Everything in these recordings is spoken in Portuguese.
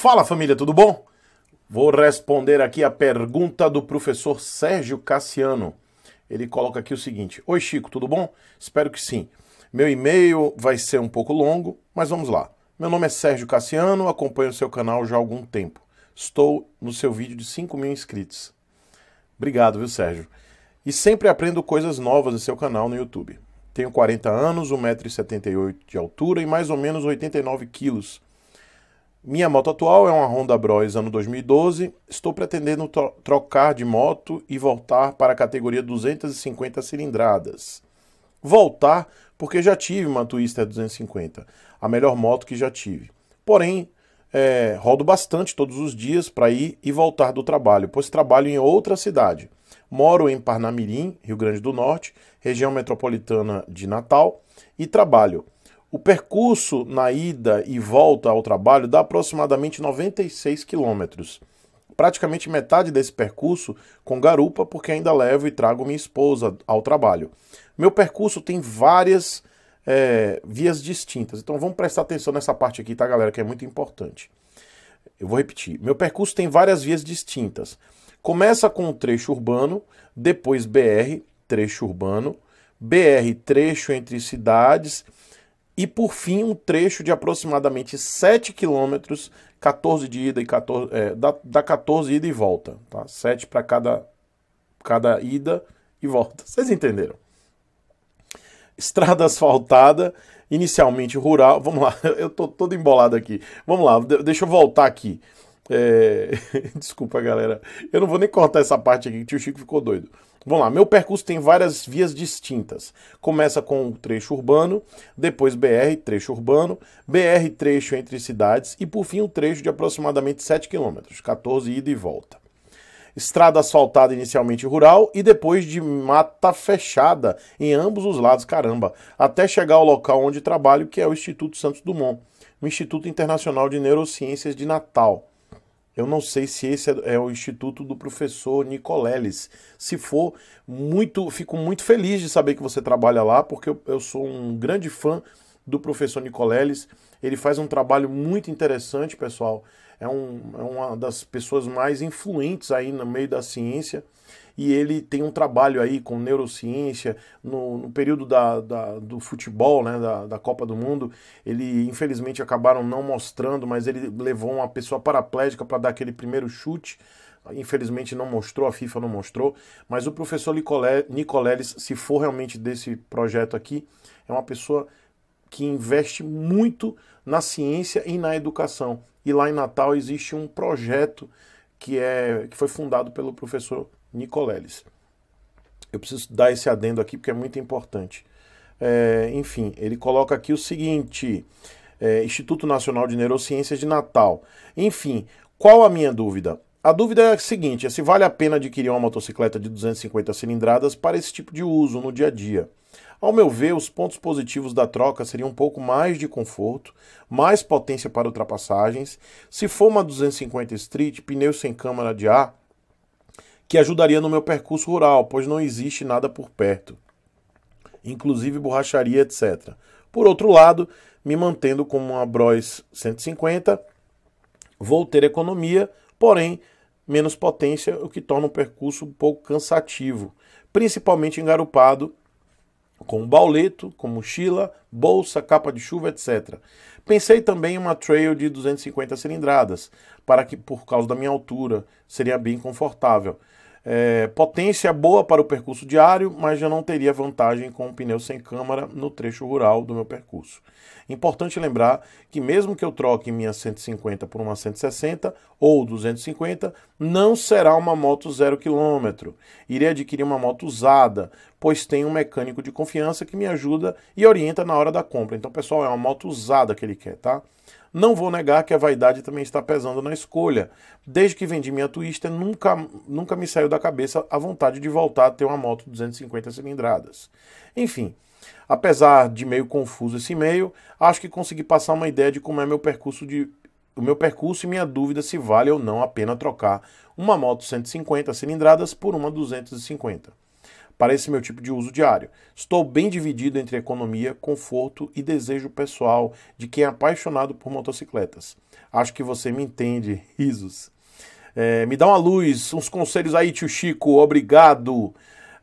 Fala família, tudo bom? Vou responder aqui a pergunta do professor Sérgio Cassiano. Ele coloca aqui o seguinte: Oi Chico, tudo bom? Espero que sim. Meu e-mail vai ser um pouco longo, mas vamos lá. Meu nome é Sérgio Cassiano, acompanho o seu canal já há algum tempo. Estou no seu vídeo de 5 mil inscritos. Obrigado, viu, Sérgio? E sempre aprendo coisas novas no seu canal no YouTube. Tenho 40 anos, 1,78m de altura e mais ou menos 89 quilos minha moto atual é uma Honda Bros ano 2012. Estou pretendendo trocar de moto e voltar para a categoria 250 cilindradas. Voltar porque já tive uma Twister 250, a melhor moto que já tive. Porém, é, rodo bastante todos os dias para ir e voltar do trabalho, pois trabalho em outra cidade. Moro em Parnamirim, Rio Grande do Norte, região metropolitana de Natal, e trabalho o percurso na ida e volta ao trabalho dá aproximadamente 96 quilômetros. Praticamente metade desse percurso com garupa, porque ainda levo e trago minha esposa ao trabalho. Meu percurso tem várias é, vias distintas, então vamos prestar atenção nessa parte aqui, tá, galera? Que é muito importante. Eu vou repetir: meu percurso tem várias vias distintas. Começa com o trecho urbano, depois BR, trecho urbano, BR, trecho entre cidades e por fim um trecho de aproximadamente 7 quilômetros, 14 de ida e 14 é, da, da 14 ida e volta, tá? 7 para cada cada ida e volta. Vocês entenderam? Estrada asfaltada, inicialmente rural. Vamos lá, eu tô todo embolado aqui. Vamos lá, deixa eu voltar aqui. É... Desculpa, galera. Eu não vou nem cortar essa parte aqui, que o tio Chico ficou doido. Vamos lá, meu percurso tem várias vias distintas. Começa com o trecho urbano, depois BR, trecho urbano, BR, trecho entre cidades e por fim um trecho de aproximadamente 7 km, 14 ida e volta. Estrada asfaltada inicialmente rural e depois de mata fechada em ambos os lados, caramba, até chegar ao local onde trabalho, que é o Instituto Santos Dumont, o Instituto Internacional de Neurociências de Natal eu não sei se esse é, é o instituto do professor Nicoleles. Se for, muito, fico muito feliz de saber que você trabalha lá, porque eu, eu sou um grande fã do professor Nicoleles. Ele faz um trabalho muito interessante, pessoal. É, um, é uma das pessoas mais influentes aí no meio da ciência e ele tem um trabalho aí com neurociência. No, no período da, da, do futebol, né, da, da Copa do Mundo, ele infelizmente acabaram não mostrando, mas ele levou uma pessoa paraplégica para dar aquele primeiro chute infelizmente não mostrou, a FIFA não mostrou, mas o professor Nicoleles, se for realmente desse projeto aqui, é uma pessoa que investe muito na ciência e na educação. E lá em Natal existe um projeto que, é, que foi fundado pelo professor Nicoleles. Eu preciso dar esse adendo aqui porque é muito importante. É, enfim, ele coloca aqui o seguinte: é, Instituto Nacional de Neurociências de Natal. Enfim, qual a minha dúvida? A dúvida é a seguinte: é se vale a pena adquirir uma motocicleta de 250 cilindradas para esse tipo de uso no dia a dia. Ao meu ver, os pontos positivos da troca seriam um pouco mais de conforto, mais potência para ultrapassagens. Se for uma 250 Street, pneus sem câmara de ar, que ajudaria no meu percurso rural, pois não existe nada por perto, inclusive borracharia, etc. Por outro lado, me mantendo com uma Bros 150, vou ter economia, porém menos potência, o que torna o percurso um pouco cansativo, principalmente engarupado com bauleto, com mochila, bolsa, capa de chuva, etc. Pensei também em uma trail de 250 cilindradas, para que por causa da minha altura seria bem confortável. É, potência boa para o percurso diário, mas já não teria vantagem com o pneu sem câmara no trecho rural do meu percurso. Importante lembrar que mesmo que eu troque minha 150 por uma 160 ou 250, não será uma moto zero quilômetro. Irei adquirir uma moto usada, pois tem um mecânico de confiança que me ajuda e orienta na hora da compra. Então, pessoal, é uma moto usada que ele quer, tá? Não vou negar que a vaidade também está pesando na escolha. Desde que vendi minha Twister, nunca, nunca me saiu da cabeça a vontade de voltar a ter uma moto 250 cilindradas. Enfim, Apesar de meio confuso esse e-mail, acho que consegui passar uma ideia de como é meu percurso de o meu percurso e minha dúvida se vale ou não a pena trocar uma moto 150 cilindradas por uma 250. Para esse meu tipo de uso diário, estou bem dividido entre economia, conforto e desejo pessoal de quem é apaixonado por motocicletas. Acho que você me entende, risos. É, me dá uma luz, uns conselhos aí, tio Chico, obrigado.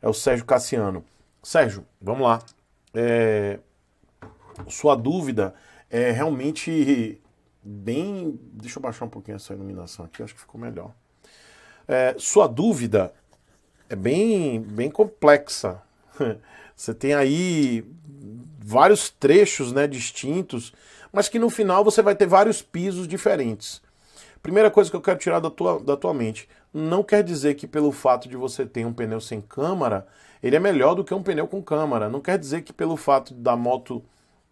É o Sérgio Cassiano. Sérgio, vamos lá é, sua dúvida é realmente bem. Deixa eu baixar um pouquinho essa iluminação aqui, acho que ficou melhor. É, sua dúvida é bem, bem complexa. Você tem aí vários trechos né, distintos, mas que no final você vai ter vários pisos diferentes. Primeira coisa que eu quero tirar da tua, da tua mente: não quer dizer que pelo fato de você ter um pneu sem câmara, ele é melhor do que um pneu com câmara. Não quer dizer que pelo fato da moto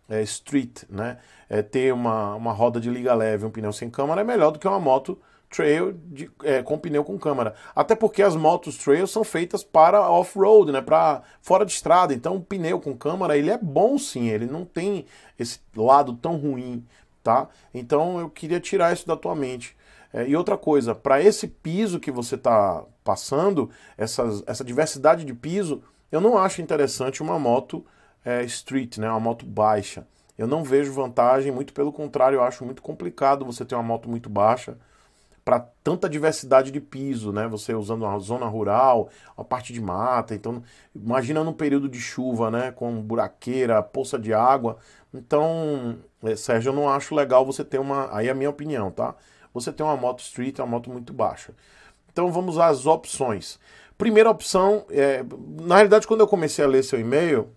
é, street, né, é, ter uma, uma roda de liga leve, um pneu sem câmara, é melhor do que uma moto trail de, é, com pneu com câmara. Até porque as motos trail são feitas para off-road, né, para fora de estrada. Então, o pneu com câmara, ele é bom sim, ele não tem esse lado tão ruim, tá? Então, eu queria tirar isso da tua mente. É, e outra coisa, para esse piso que você está passando, essas, essa diversidade de piso, eu não acho interessante uma moto é, street, né, uma moto baixa. Eu não vejo vantagem, muito pelo contrário, eu acho muito complicado você ter uma moto muito baixa para tanta diversidade de piso, né? Você usando uma zona rural, uma parte de mata, então imagina num período de chuva, né? Com buraqueira, poça de água. Então, é, Sérgio, eu não acho legal você ter uma. Aí é a minha opinião, tá? você tem uma moto street, uma moto muito baixa. Então vamos às opções. Primeira opção, é, na realidade, quando eu comecei a ler seu e-mail,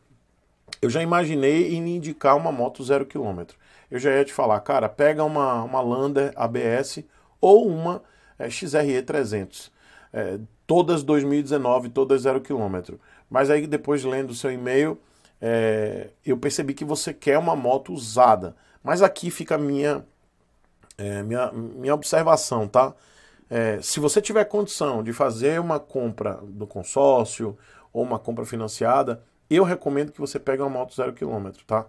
eu já imaginei em indicar uma moto zero quilômetro. Eu já ia te falar, cara, pega uma, uma Lander ABS ou uma é, XRE 300. É, todas 2019, todas zero quilômetro. Mas aí depois lendo o seu e-mail, é, eu percebi que você quer uma moto usada. Mas aqui fica a minha é, minha, minha observação, tá? É, se você tiver condição de fazer uma compra do consórcio ou uma compra financiada, eu recomendo que você pegue uma moto zero quilômetro, tá?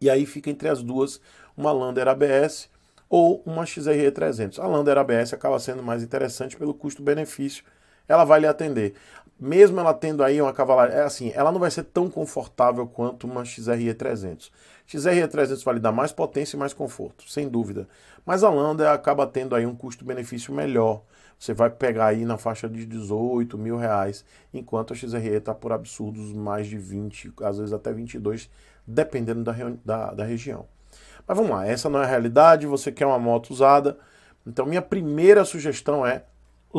E aí fica entre as duas uma Lander ABS ou uma XRE 300. A Lander ABS acaba sendo mais interessante pelo custo-benefício ela vai lhe atender. Mesmo ela tendo aí uma cavalaria, é assim, ela não vai ser tão confortável quanto uma XRE 300. XRE 300 vai lhe dar mais potência e mais conforto, sem dúvida. Mas a Landa acaba tendo aí um custo-benefício melhor. Você vai pegar aí na faixa de 18 mil reais, enquanto a XRE está por absurdos mais de 20, às vezes até 22, dependendo da, da, da região. Mas vamos lá, essa não é a realidade, você quer uma moto usada. Então minha primeira sugestão é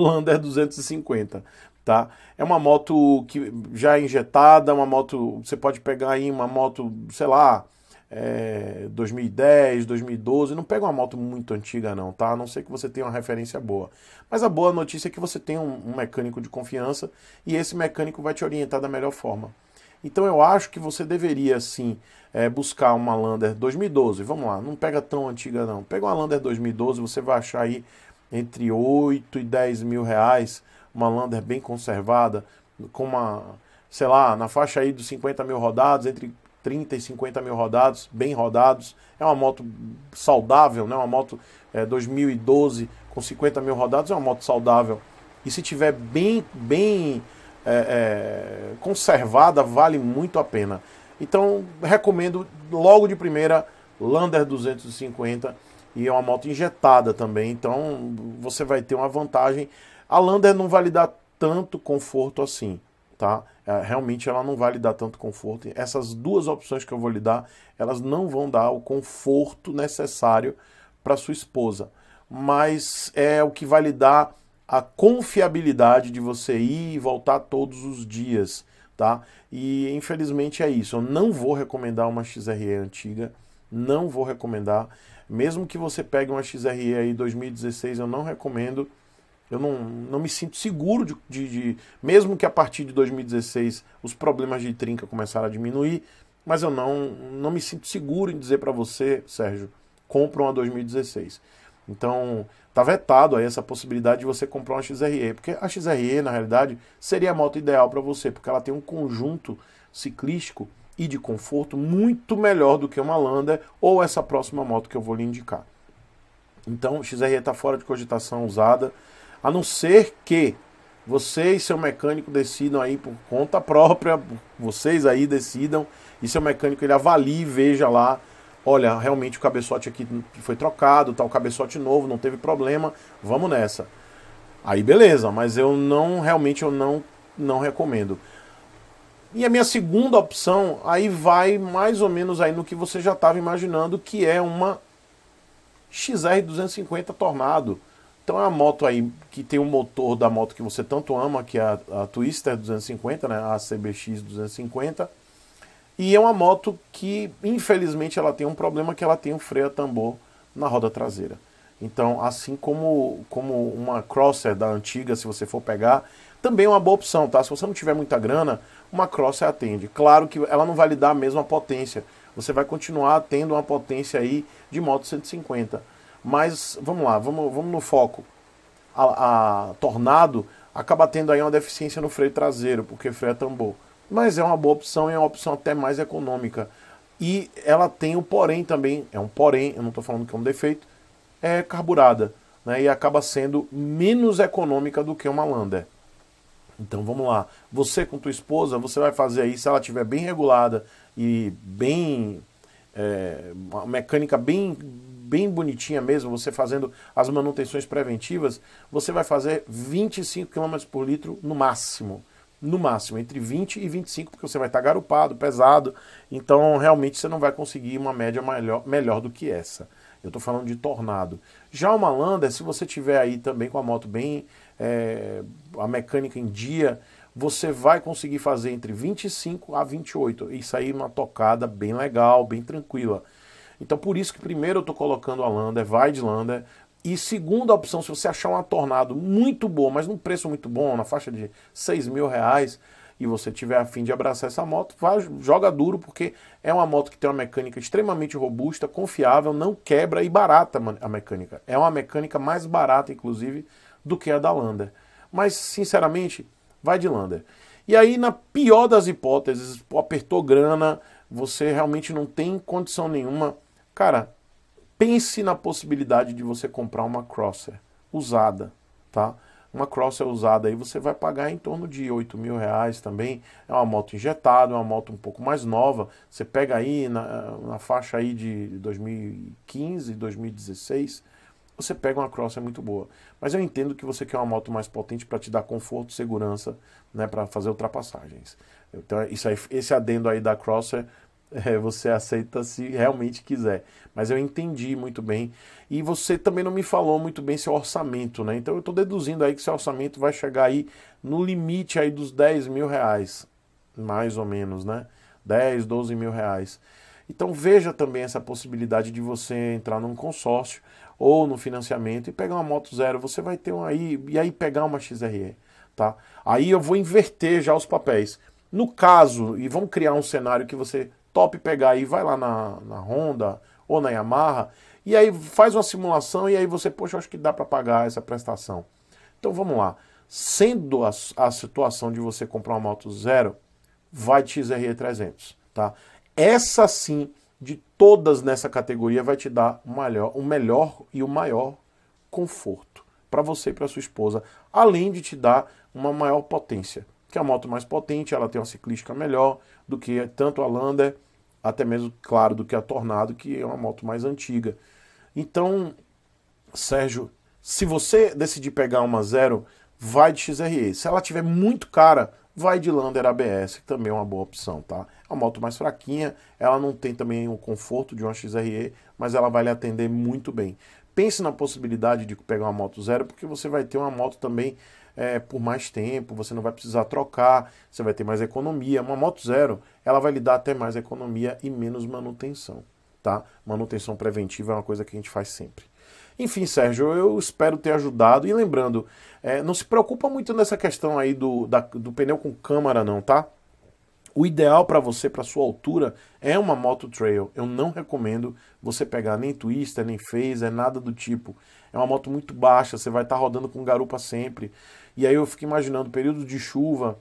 Lander 250, tá? É uma moto que já é injetada, uma moto, você pode pegar aí uma moto, sei lá, é, 2010, 2012, não pega uma moto muito antiga não, tá? A não sei que você tenha uma referência boa. Mas a boa notícia é que você tem um, um mecânico de confiança e esse mecânico vai te orientar da melhor forma. Então eu acho que você deveria sim é, buscar uma Lander 2012. Vamos lá, não pega tão antiga não. Pega uma Lander 2012, você vai achar aí entre 8 e 10 mil reais, uma Lander bem conservada, com uma, sei lá, na faixa aí dos 50 mil rodados, entre 30 e 50 mil rodados, bem rodados. É uma moto saudável, né? Uma moto é, 2012 com 50 mil rodados é uma moto saudável. E se tiver bem, bem é, é, conservada, vale muito a pena. Então, recomendo logo de primeira Lander 250 e é uma moto injetada também, então você vai ter uma vantagem. A Lander não vai lhe dar tanto conforto assim, tá? É, realmente ela não vai lhe dar tanto conforto. Essas duas opções que eu vou lhe dar, elas não vão dar o conforto necessário para sua esposa, mas é o que vai lhe dar a confiabilidade de você ir e voltar todos os dias, tá? E infelizmente é isso. Eu não vou recomendar uma XRE antiga, não vou recomendar. Mesmo que você pegue uma XRE aí 2016, eu não recomendo. Eu não, não me sinto seguro de, de, de, Mesmo que a partir de 2016 os problemas de trinca começaram a diminuir, mas eu não, não me sinto seguro em dizer para você, Sérgio, compra uma 2016. Então, tá vetado aí essa possibilidade de você comprar uma XRE, porque a XRE, na realidade, seria a moto ideal para você, porque ela tem um conjunto ciclístico e de conforto muito melhor do que uma Lander ou essa próxima moto que eu vou lhe indicar. Então, XRE está fora de cogitação usada, a não ser que você e seu mecânico decidam aí por conta própria, vocês aí decidam e seu mecânico ele avalie e veja lá, olha, realmente o cabeçote aqui foi trocado, tá o cabeçote novo, não teve problema, vamos nessa. Aí beleza, mas eu não realmente eu não não recomendo. E a minha segunda opção aí vai mais ou menos aí no que você já estava imaginando, que é uma XR250 Tornado. Então é uma moto aí que tem o um motor da moto que você tanto ama, que é a, a Twister 250, né? A CBX 250. E é uma moto que, infelizmente, ela tem um problema que ela tem um freio a tambor na roda traseira. Então, assim como, como uma Crosser da antiga, se você for pegar, também é uma boa opção, tá? Se você não tiver muita grana, uma cross atende. Claro que ela não vai lhe dar a mesma potência. Você vai continuar tendo uma potência aí de moto 150. Mas vamos lá, vamos, vamos no foco. A, a Tornado acaba tendo aí uma deficiência no freio traseiro, porque freio é tambor. Mas é uma boa opção e é uma opção até mais econômica. E ela tem o porém também, é um porém, eu não estou falando que é um defeito, é carburada. Né, e acaba sendo menos econômica do que uma Lander. Então vamos lá. Você com tua esposa, você vai fazer aí, se ela estiver bem regulada e bem. É, uma mecânica bem, bem bonitinha mesmo, você fazendo as manutenções preventivas, você vai fazer 25 km por litro no máximo. No máximo, entre 20 e 25, porque você vai estar garupado, pesado, então realmente você não vai conseguir uma média melhor, melhor do que essa. Eu estou falando de tornado. Já uma Lander, se você tiver aí também com a moto bem é, a mecânica em dia, você vai conseguir fazer entre 25 a 28 e sair uma tocada bem legal, bem tranquila. Então por isso que primeiro eu estou colocando a Lander, vai de Lander. E segunda opção, se você achar uma Tornado muito boa, mas num preço muito bom, na faixa de 6 mil reais, e você tiver a fim de abraçar essa moto, vai, joga duro, porque é uma moto que tem uma mecânica extremamente robusta, confiável, não quebra e barata a mecânica. É uma mecânica mais barata, inclusive, do que a da Lander. Mas, sinceramente, vai de Lander. E aí, na pior das hipóteses, apertou grana, você realmente não tem condição nenhuma. Cara, pense na possibilidade de você comprar uma Crosser usada, tá? Uma Crosser usada aí você vai pagar em torno de 8 mil reais também. É uma moto injetada, é uma moto um pouco mais nova. Você pega aí na, na faixa aí de 2015, 2016 você pega uma Cross, é muito boa. Mas eu entendo que você quer uma moto mais potente para te dar conforto, segurança, né, para fazer ultrapassagens. Então, isso aí, esse adendo aí da cross é, é, você aceita se realmente quiser. Mas eu entendi muito bem. E você também não me falou muito bem seu orçamento, né? Então eu estou deduzindo aí que seu orçamento vai chegar aí no limite aí dos 10 mil reais, mais ou menos, né? 10, 12 mil reais. Então veja também essa possibilidade de você entrar num consórcio ou no financiamento e pegar uma moto zero, você vai ter uma aí e aí pegar uma XRE, tá? Aí eu vou inverter já os papéis. No caso, e vamos criar um cenário que você top pegar e vai lá na, na Honda ou na Yamaha e aí faz uma simulação e aí você, poxa, acho que dá para pagar essa prestação. Então vamos lá. Sendo a, a situação de você comprar uma moto zero, vai de XRE 300, tá? Essa sim de todas nessa categoria vai te dar um melhor, um melhor e o maior conforto para você e para sua esposa, além de te dar uma maior potência. Que a moto mais potente, ela tem uma ciclística melhor do que tanto a Lander, até mesmo, claro, do que a Tornado, que é uma moto mais antiga. Então, Sérgio, se você decidir pegar uma zero, vai de XRE. Se ela tiver muito cara, vai de Lander ABS, que também é uma boa opção, tá? É uma moto mais fraquinha, ela não tem também o conforto de uma XRE, mas ela vai lhe atender muito bem. Pense na possibilidade de pegar uma moto zero, porque você vai ter uma moto também é, por mais tempo, você não vai precisar trocar, você vai ter mais economia. Uma moto zero, ela vai lhe dar até mais economia e menos manutenção, tá? Manutenção preventiva é uma coisa que a gente faz sempre. Enfim, Sérgio, eu espero ter ajudado. E lembrando, é, não se preocupa muito nessa questão aí do, da, do pneu com câmara, não, tá? O ideal para você, para sua altura, é uma moto trail. Eu não recomendo você pegar nem Twister, nem Phaser, nada do tipo. É uma moto muito baixa, você vai estar tá rodando com garupa sempre. E aí eu fico imaginando, período de chuva,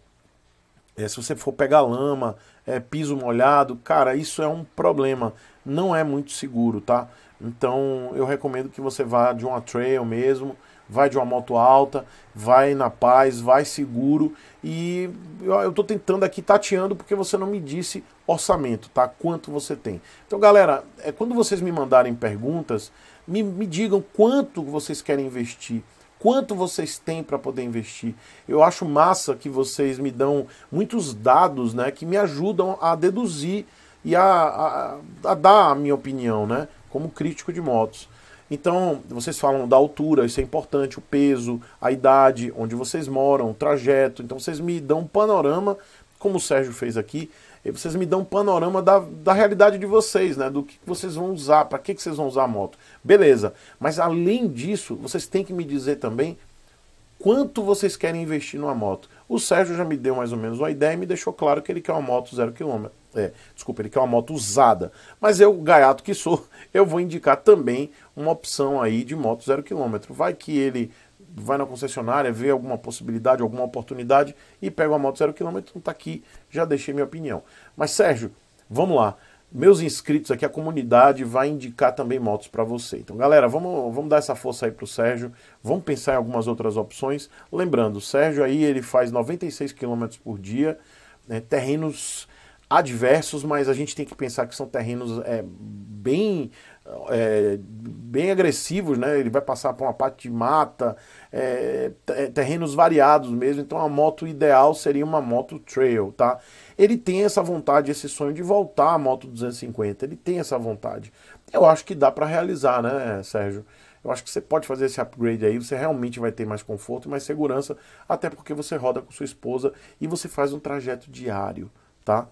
é, se você for pegar lama, é, piso molhado, cara, isso é um problema. Não é muito seguro, tá? Então eu recomendo que você vá de uma trail mesmo vai de uma moto alta, vai na paz, vai seguro. E eu estou tentando aqui tateando porque você não me disse orçamento, tá? Quanto você tem. Então, galera, é, quando vocês me mandarem perguntas, me, me digam quanto vocês querem investir. Quanto vocês têm para poder investir? Eu acho massa que vocês me dão muitos dados né, que me ajudam a deduzir e a, a, a dar a minha opinião, né? Como crítico de motos. Então, vocês falam da altura, isso é importante, o peso, a idade, onde vocês moram, o trajeto. Então, vocês me dão um panorama, como o Sérgio fez aqui, eh, vocês me dão um panorama da, da realidade de vocês, né? Do que vocês vão usar, para que, que vocês vão usar a moto. Beleza, mas além disso, vocês têm que me dizer também quanto vocês querem investir numa moto. O Sérgio já me deu mais ou menos uma ideia e me deixou claro que ele quer uma moto zero quilômetro. É, desculpa, ele quer uma moto usada. Mas eu, gaiato que sou, eu vou indicar também uma opção aí de moto zero quilômetro. Vai que ele vai na concessionária, vê alguma possibilidade, alguma oportunidade e pega uma moto zero quilômetro. Então tá aqui, já deixei minha opinião. Mas Sérgio, vamos lá. Meus inscritos aqui, a comunidade vai indicar também motos para você. Então, galera, vamos, vamos dar essa força aí para o Sérgio. Vamos pensar em algumas outras opções. Lembrando, o Sérgio aí ele faz 96 km por dia, né, terrenos adversos, mas a gente tem que pensar que são terrenos é, bem é, bem agressivos, né? Ele vai passar por uma parte de mata, é, é terrenos variados mesmo. Então a moto ideal seria uma moto trail, tá? Ele tem essa vontade, esse sonho de voltar à moto 250. Ele tem essa vontade. Eu acho que dá para realizar, né, Sérgio? Eu acho que você pode fazer esse upgrade aí, você realmente vai ter mais conforto, mais segurança, até porque você roda com sua esposa e você faz um trajeto diário, tá?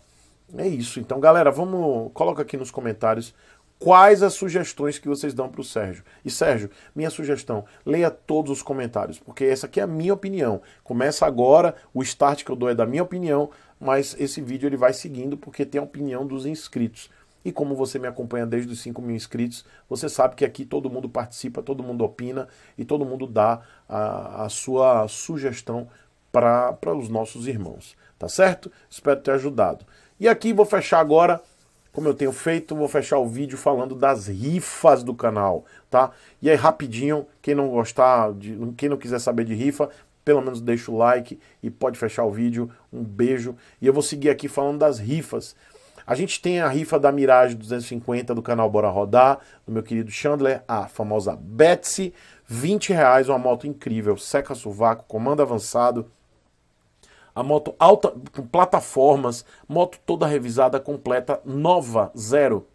É isso. Então, galera, vamos. Coloca aqui nos comentários quais as sugestões que vocês dão para o Sérgio. E Sérgio, minha sugestão, leia todos os comentários, porque essa aqui é a minha opinião. Começa agora, o start que eu dou é da minha opinião, mas esse vídeo ele vai seguindo porque tem a opinião dos inscritos. E como você me acompanha desde os 5 mil inscritos, você sabe que aqui todo mundo participa, todo mundo opina e todo mundo dá a, a sua sugestão para os nossos irmãos. Tá certo? Espero ter ajudado. E aqui vou fechar agora, como eu tenho feito, vou fechar o vídeo falando das rifas do canal, tá? E aí rapidinho, quem não gostar, de, quem não quiser saber de rifa, pelo menos deixa o like e pode fechar o vídeo. Um beijo. E eu vou seguir aqui falando das rifas. A gente tem a rifa da Mirage 250 do canal Bora Rodar, do meu querido Chandler, a famosa Betsy, 20 reais, uma moto incrível, seca sovaco, comando avançado, a moto alta, com plataformas, moto toda revisada, completa, nova, zero.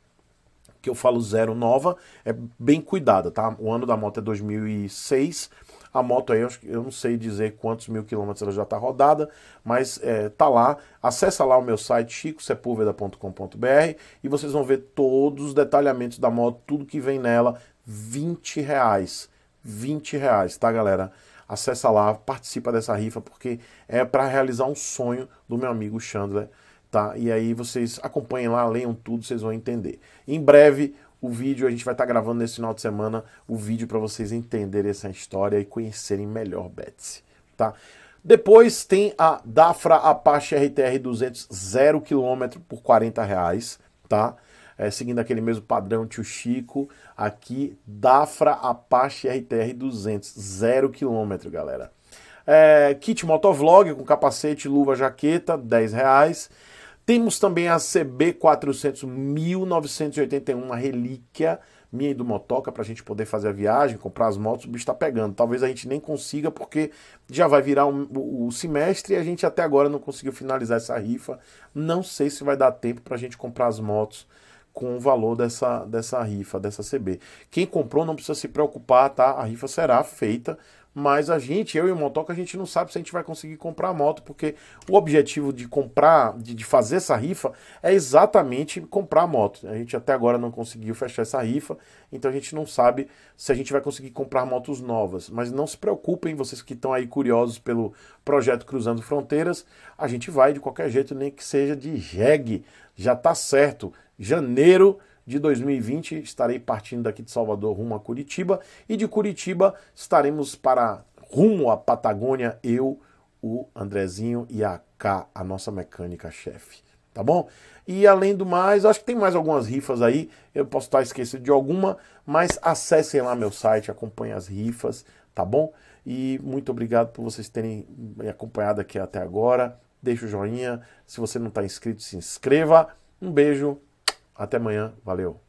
Que eu falo zero, nova, é bem cuidada, tá? O ano da moto é 2006. A moto aí, eu não sei dizer quantos mil quilômetros ela já está rodada, mas é, tá lá. Acessa lá o meu site chicosepulveda.com.br e vocês vão ver todos os detalhamentos da moto, tudo que vem nela, 20 reais. 20 reais, tá, galera? Acessa lá, participa dessa rifa, porque é para realizar um sonho do meu amigo Chandler, tá? E aí vocês acompanhem lá, leiam tudo, vocês vão entender. Em breve, o vídeo, a gente vai estar tá gravando nesse final de semana o vídeo para vocês entenderem essa história e conhecerem melhor Betsy, tá? Depois tem a Dafra Apache RTR 200 zero quilômetro por 40 reais, tá? é, seguindo aquele mesmo padrão, tio Chico, aqui, Dafra Apache RTR 200, zero quilômetro, galera. É, kit motovlog com capacete, luva, jaqueta, 10 reais. Temos também a CB 400 1981, uma relíquia minha e do Motoca para a gente poder fazer a viagem, comprar as motos, o bicho está pegando. Talvez a gente nem consiga, porque já vai virar um, o, o, semestre e a gente até agora não conseguiu finalizar essa rifa. Não sei se vai dar tempo para a gente comprar as motos com o valor dessa, dessa rifa, dessa CB. Quem comprou não precisa se preocupar, tá? A rifa será feita, mas a gente, eu e o Motoca, a gente não sabe se a gente vai conseguir comprar a moto, porque o objetivo de comprar, de, de fazer essa rifa, é exatamente comprar a moto. A gente até agora não conseguiu fechar essa rifa, então a gente não sabe se a gente vai conseguir comprar motos novas. Mas não se preocupem, vocês que estão aí curiosos pelo projeto Cruzando Fronteiras, a gente vai de qualquer jeito, nem que seja de jegue, já tá certo janeiro de 2020 estarei partindo daqui de Salvador rumo a Curitiba e de Curitiba estaremos para rumo à Patagônia eu, o Andrezinho e a K, a nossa mecânica chefe, tá bom? E além do mais, acho que tem mais algumas rifas aí, eu posso estar esquecido de alguma, mas acessem lá meu site, acompanhem as rifas, tá bom? E muito obrigado por vocês terem me acompanhado aqui até agora. Deixa o joinha. Se você não está inscrito, se inscreva. Um beijo. Até amanhã. Valeu.